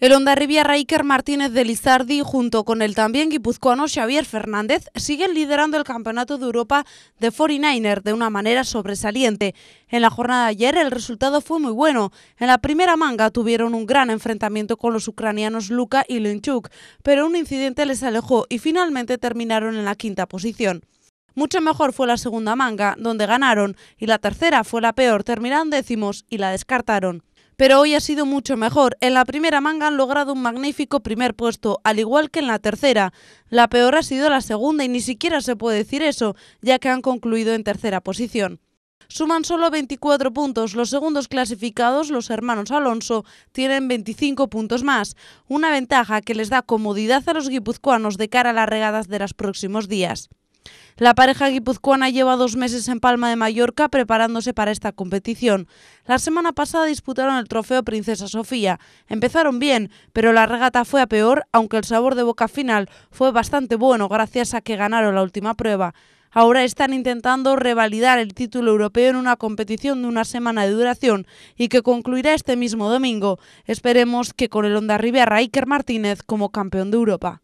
El Riviera Iker Martínez de Lizardi, junto con el también guipuzcoano Xavier Fernández, siguen liderando el Campeonato de Europa de 49er de una manera sobresaliente. En la jornada de ayer el resultado fue muy bueno. En la primera manga tuvieron un gran enfrentamiento con los ucranianos Luka y Lenchuk, pero un incidente les alejó y finalmente terminaron en la quinta posición. Mucho mejor fue la segunda manga, donde ganaron, y la tercera fue la peor, terminaron décimos y la descartaron pero hoy ha sido mucho mejor. En la primera manga han logrado un magnífico primer puesto, al igual que en la tercera. La peor ha sido la segunda y ni siquiera se puede decir eso, ya que han concluido en tercera posición. Suman solo 24 puntos. Los segundos clasificados, los hermanos Alonso, tienen 25 puntos más, una ventaja que les da comodidad a los guipuzcoanos de cara a las regadas de los próximos días. La pareja guipuzcoana lleva dos meses en Palma de Mallorca preparándose para esta competición. La semana pasada disputaron el trofeo Princesa Sofía. Empezaron bien, pero la regata fue a peor, aunque el sabor de boca final fue bastante bueno gracias a que ganaron la última prueba. Ahora están intentando revalidar el título europeo en una competición de una semana de duración y que concluirá este mismo domingo. Esperemos que con el Onda Rivera Iker Martínez como campeón de Europa.